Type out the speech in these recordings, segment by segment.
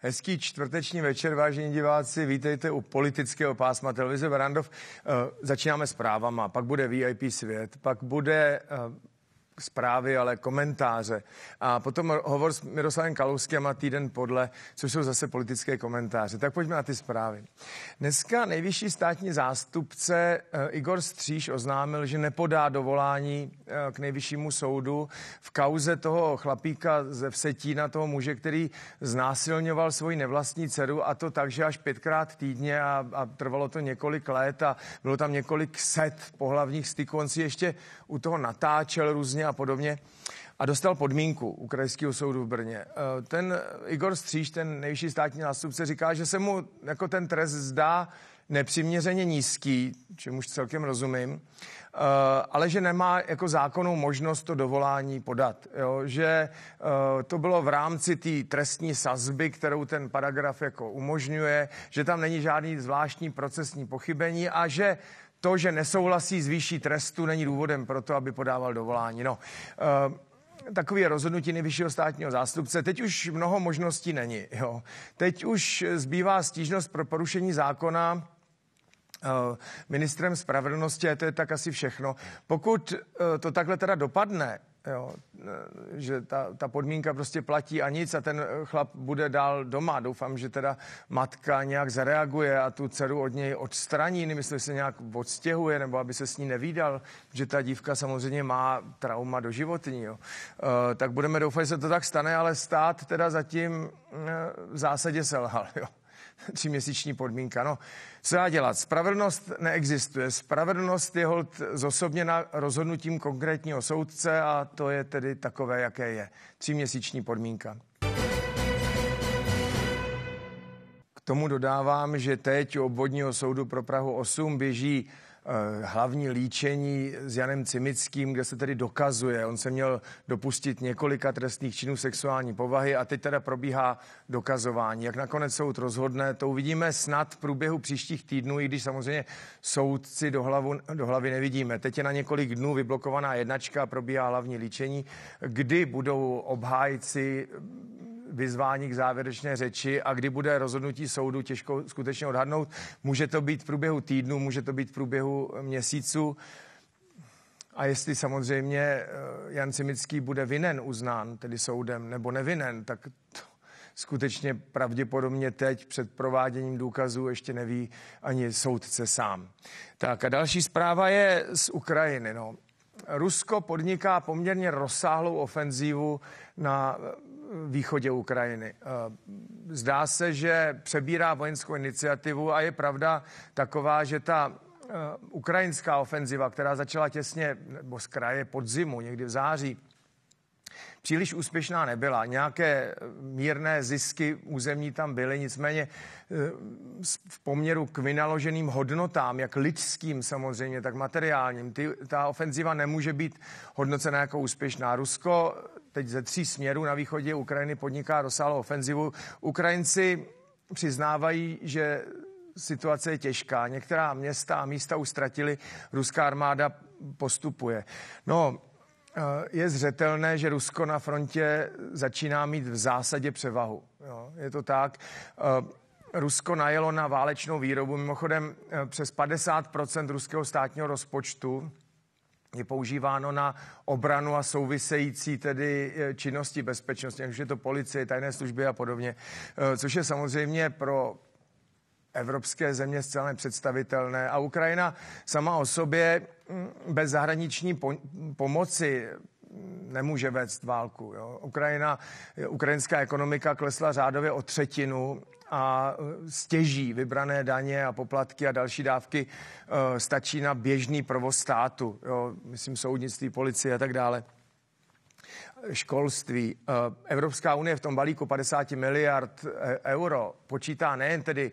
Hezký čtvrteční večer, vážení diváci, vítejte u politického pásma televize Barandov. Eh, začínáme s právama, pak bude VIP svět, pak bude eh, zprávy, ale komentáře. A potom hovor s Miroslavem Kalouskem a týden podle, což jsou zase politické komentáře. Tak pojďme na ty zprávy. Dneska nejvyšší státní zástupce eh, Igor Stříž oznámil, že nepodá dovolání eh, k nejvyššímu soudu v kauze toho chlapíka ze Vsetína, toho muže, který znásilňoval svoji nevlastní dceru a to tak, že až pětkrát týdně a, a trvalo to několik let a bylo tam několik set pohlavních styků. On si ještě u toho natáčel různě a podobně. A dostal podmínku u krajského soudu v Brně. Eh, ten Igor Stříž, ten nejvyšší státní nástupce, říká, že se mu jako ten trest zdá nepřiměřeně nízký, čemuž celkem rozumím, eh, ale že nemá jako zákonnou možnost to dovolání podat. Jo? Že eh, to bylo v rámci té trestní sazby, kterou ten paragraf jako umožňuje, že tam není žádný zvláštní procesní pochybení a že to, že nesouhlasí s výší trestu, není důvodem pro to, aby podával dovolání. No, eh, takové rozhodnutí nejvyššího státního zástupce. Teď už mnoho možností není. Jo. Teď už zbývá stížnost pro porušení zákona eh, ministrem spravedlnosti, a to je tak asi všechno. Pokud eh, to takhle teda dopadne, Jo, že ta, ta podmínka prostě platí a nic a ten chlap bude dál doma. Doufám, že teda matka nějak zareaguje a tu dceru od něj odstraní, nemyslím, že se nějak odstěhuje nebo aby se s ní nevídal, že ta dívka samozřejmě má trauma do životní. Jo. E, tak budeme doufat, že se to tak stane, ale stát teda zatím e, v zásadě selhal. Jo. tříměsíční podmínka. No, co já dělat? Spravedlnost neexistuje. Spravedlnost je hold zosobněna rozhodnutím konkrétního soudce a to je tedy takové, jaké je. Tříměsíční podmínka. K tomu dodávám, že teď u obvodního soudu pro Prahu 8 běží Eh, hlavní líčení s Janem Cimickým, kde se tedy dokazuje, on se měl dopustit několika trestných činů sexuální povahy a teď teda probíhá dokazování. Jak nakonec soud rozhodne, to uvidíme snad v průběhu příštích týdnů, i když samozřejmě soudci do, hlavu, do hlavy nevidíme. Teď je na několik dnů vyblokovaná jednačka, probíhá hlavní líčení, kdy budou obhájci vyzvání k závěrečné řeči a kdy bude rozhodnutí soudu, těžko skutečně odhadnout. Může to být v průběhu týdnu, může to být v průběhu měsíců. A jestli samozřejmě eh, Jan Cimický bude vinen uznán, tedy soudem, nebo nevinen, tak to skutečně pravděpodobně teď před prováděním důkazů ještě neví ani soudce sám. Tak a další zpráva je z Ukrajiny. No. Rusko podniká poměrně rozsáhlou ofenzívu na východě Ukrajiny. Eh, zdá se, že přebírá vojenskou iniciativu a je pravda taková, že ta eh, ukrajinská ofenziva, která začala těsně nebo z kraje podzimu, někdy v září, příliš úspěšná nebyla. Nějaké eh, mírné zisky územní tam byly, nicméně v poměru k vynaloženým hodnotám, jak lidským samozřejmě, tak materiálním, ty, ta ofenziva nemůže být hodnocena jako úspěšná. Rusko teď ze tří směrů na východě Ukrajiny podniká rozsáhlou ofenzivu. Ukrajinci přiznávají, že situace je těžká. Některá města a místa už ztratili, ruská armáda postupuje. No, eh, je zřetelné, že Rusko na frontě začíná mít v zásadě převahu. Jo, je to tak. Eh, Rusko najelo na válečnou výrobu. Mimochodem eh, přes 50% ruského státního rozpočtu je používáno na obranu a související tedy e, činnosti bezpečnosti, jak už je to policie, tajné služby a podobně, e, což je samozřejmě pro evropské země zcela nepředstavitelné. A Ukrajina sama o sobě mm, bez zahraniční pomoci nemůže vést válku. Jo. Ukrajina, ukrajinská ekonomika klesla řádově o třetinu a e, stěží vybrané daně a poplatky a další dávky e, stačí na běžný provoz státu, jo, myslím soudnictví, policie a tak dále školství. E, Evropská unie v tom balíku 50 miliard euro počítá nejen tedy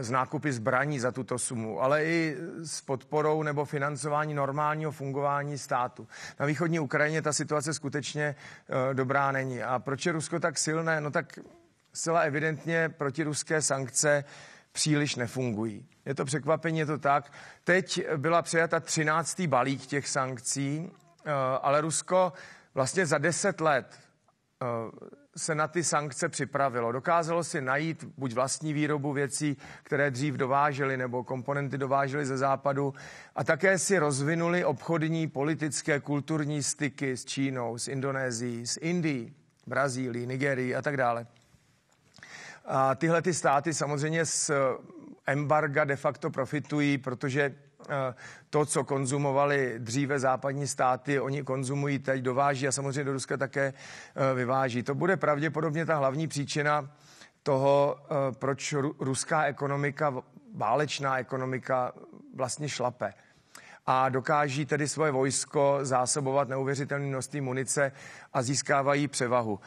z nákupy zbraní za tuto sumu, ale i s podporou nebo financování normálního fungování státu. Na východní Ukrajině ta situace skutečně eh, dobrá není. A proč je Rusko tak silné? No tak zcela evidentně protiruské sankce příliš nefungují. Je to překvapení, je to tak. Teď byla přijata 13. balík těch sankcí, eh, ale Rusko vlastně za 10 let eh, se na ty sankce připravilo. Dokázalo si najít buď vlastní výrobu věcí, které dřív dováželi, nebo komponenty dováželi ze západu a také si rozvinuli obchodní, politické, kulturní styky s Čínou, s Indonésií, s Indií, Brazílií, Nigerií a tak dále. A tyhle ty státy samozřejmě s embarga de facto profitují, protože Eh, to, co konzumovali dříve západní státy, oni konzumují teď, dováží a samozřejmě do Ruska také eh, vyváží. To bude pravděpodobně ta hlavní příčina toho, eh, proč ruská ekonomika, válečná ekonomika vlastně šlape a dokáží tedy svoje vojsko zásobovat neuvěřitelným množství munice a získávají převahu.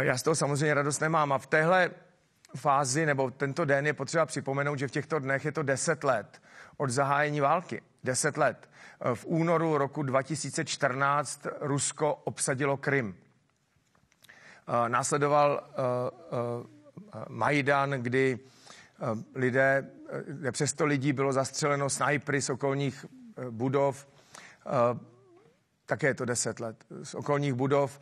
Já z toho samozřejmě radost nemám a v téhle fázi nebo tento den je potřeba připomenout, že v těchto dnech je to deset let od zahájení války. Deset let. V únoru roku 2014 Rusko obsadilo Krym. Eh, následoval eh, eh, Majdan, kdy lidé, kde přes lidí bylo zastřeleno snajpry z okolních budov, také je to deset let, z okolních budov,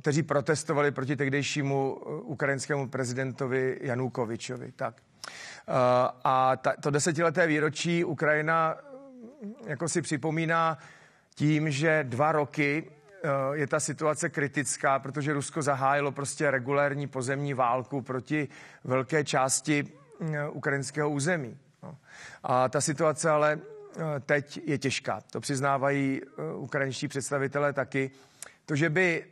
kteří protestovali proti tehdejšímu ukrajinskému prezidentovi Janukovičovi. Tak. Eh, a to desetileté výročí Ukrajina eh, jako si připomíná tím, že dva roky eh, je ta situace kritická, protože Rusko zahájilo prostě regulérní pozemní válku proti velké části ukrajinského území. No. A ta situace ale teď je těžká. To přiznávají ukrajinští představitelé taky. To, že by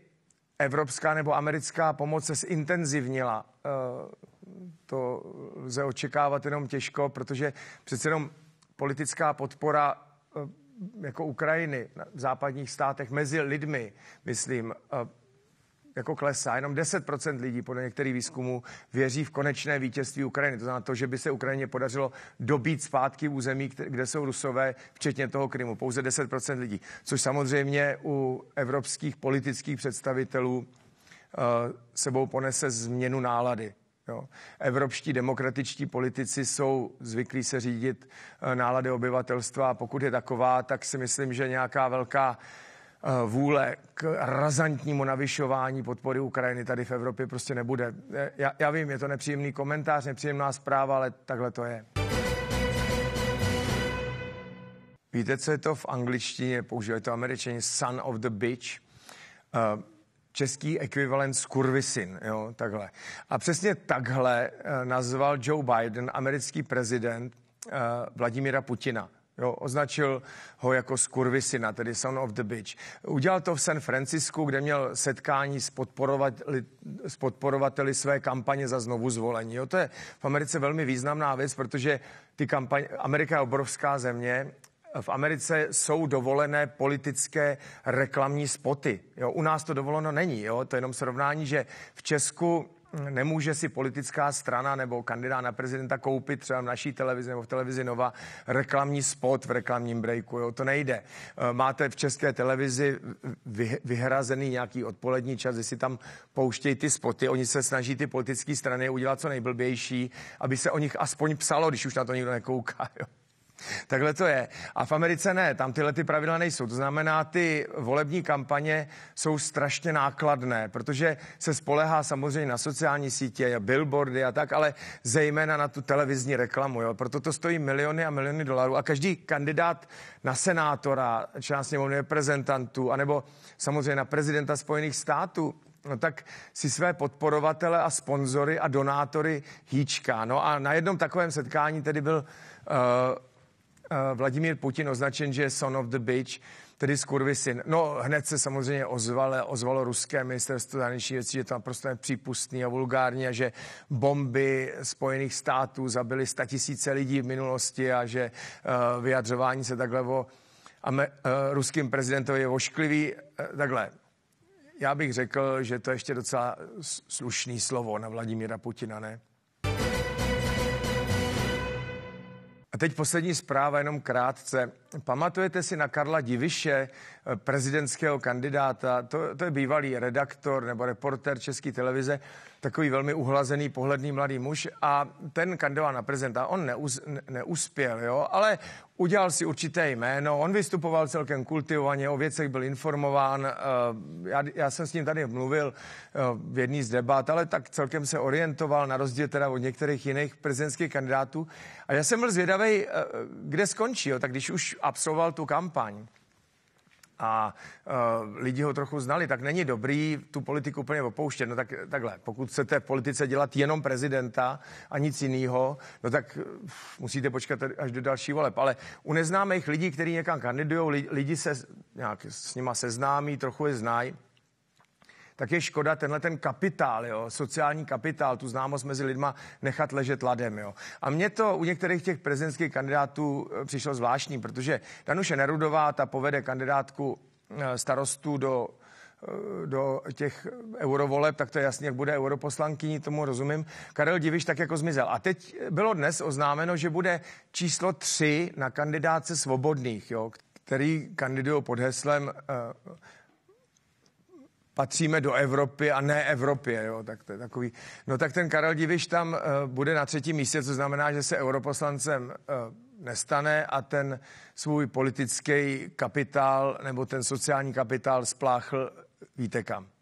evropská nebo americká pomoc se zintenzivnila to lze očekávat jenom těžko, protože přece jenom politická podpora eh, jako Ukrajiny v západních státech mezi lidmi, myslím, eh, jako klesá. Jenom 10% lidí podle některých výzkumů věří v konečné vítězství Ukrajiny. To znamená to, že by se Ukrajině podařilo dobít zpátky území, kde jsou rusové, včetně toho Krymu. Pouze 10% lidí, což samozřejmě u evropských politických představitelů eh, sebou ponese změnu nálady. Jo. Evropští demokratičtí politici jsou zvyklí se řídit eh, nálady obyvatelstva a pokud je taková, tak si myslím, že nějaká velká eh, vůle k razantnímu navyšování podpory Ukrajiny tady v Evropě prostě nebude. Eh, já, já vím, je to nepříjemný komentář, nepříjemná zpráva, ale takhle to je. Víte, co je to v angličtině? Používají to američani son of the bitch český ekvivalent skurvisin, jo, takhle. A přesně takhle eh, nazval Joe Biden, americký prezident, eh, Vladimira Putina. Jo, označil ho jako skurvisina, tedy son of the bitch. Udělal to v San Francisku, kde měl setkání s podporovateli, s podporovateli své kampaně za znovu zvolení. Jo, to je v Americe velmi významná věc, protože ty kampaně, Amerika je obrovská země v Americe jsou dovolené politické reklamní spoty. Jo, u nás to dovoleno není. Jo? To je jenom srovnání, že v Česku nemůže si politická strana nebo kandidát na prezidenta koupit třeba v naší televizi nebo v televizi Nova reklamní spot v reklamním breaku. Jo, to nejde. Eh, máte v české televizi vyhrazený nějaký odpolední čas, jestli tam pouštějí ty spoty. Oni se snaží ty politické strany udělat co nejblbější, aby se o nich aspoň psalo, když už na to nikdo nekouká. Jo. Takhle to je. A v Americe ne, tam tyhle ty pravidla nejsou. To znamená, ty volební kampaně jsou strašně nákladné, protože se spolehá samozřejmě na sociální sítě, billboardy a tak, ale zejména na tu televizní reklamu. Jo? Proto to stojí miliony a miliony dolarů. A každý kandidát na senátora, část sněmovny reprezentantů, anebo samozřejmě na prezidenta Spojených států, no tak si své podporovatele a sponzory a donátory hýčká. No a na jednom takovém setkání tedy byl uh, Eh, Vladimír Putin označen, že je son of the bitch, tedy syn. No hned se samozřejmě ozvalo, ozvalo ruské ministerstvo zahraničních věcí, že to naprosto nepřípustný a vulgární a že bomby Spojených států zabily statisíce lidí v minulosti a že uh, vyjadřování se takhle o ame, uh, ruským prezidentovi je ošklivý. Uh, takhle, já bych řekl, že to ještě docela slušný slovo na Vladimíra Putina, ne? A teď poslední zpráva, jenom krátce. Pamatujete si na Karla Diviše, eh, prezidentského kandidáta? To, to je bývalý redaktor nebo reporter České televize takový velmi uhlazený, pohledný mladý muž a ten kandidoval na prezidenta. On neus, neuspěl, jo, ale udělal si určité jméno. On vystupoval celkem kultivovaně, o věcech byl informován. Eh, já, já jsem s ním tady mluvil eh, v jedný z debat, ale tak celkem se orientoval na rozdíl teda od některých jiných prezidentských kandidátů. A já jsem byl zvědavý, eh, kde skončí, jo, tak když už absolvoval tu kampaň, a uh, lidi ho trochu znali, tak není dobrý tu politiku úplně opouštět. No tak, takhle, pokud chcete v politice dělat jenom prezidenta a nic jiného, no tak musíte počkat až do další voleb. Ale u neznámých lidí, kteří někam kandidují, lidi se nějak s nima seznámí, trochu je znají, tak je škoda tenhle ten kapitál, jo, sociální kapitál, tu známost mezi lidma nechat ležet ladem. Jo. A mně to u některých těch prezidentských kandidátů e, přišlo zvláštní, protože Danuše Nerudová, ta povede kandidátku e, starostů do e, do těch eurovoleb, tak to je jasně, jak bude europoslankyní, tomu rozumím. Karel Diviš tak jako zmizel. A teď bylo dnes oznámeno, že bude číslo tři na kandidáce svobodných, jo, který kandidují pod heslem uh, patříme do Evropy a ne Evropě, jo, tak to je takový. No tak ten Karel Diviš tam uh, bude na třetím místě, co znamená, že se europoslancem uh, nestane a ten svůj politický kapitál nebo ten sociální kapitál spláchl víte kam.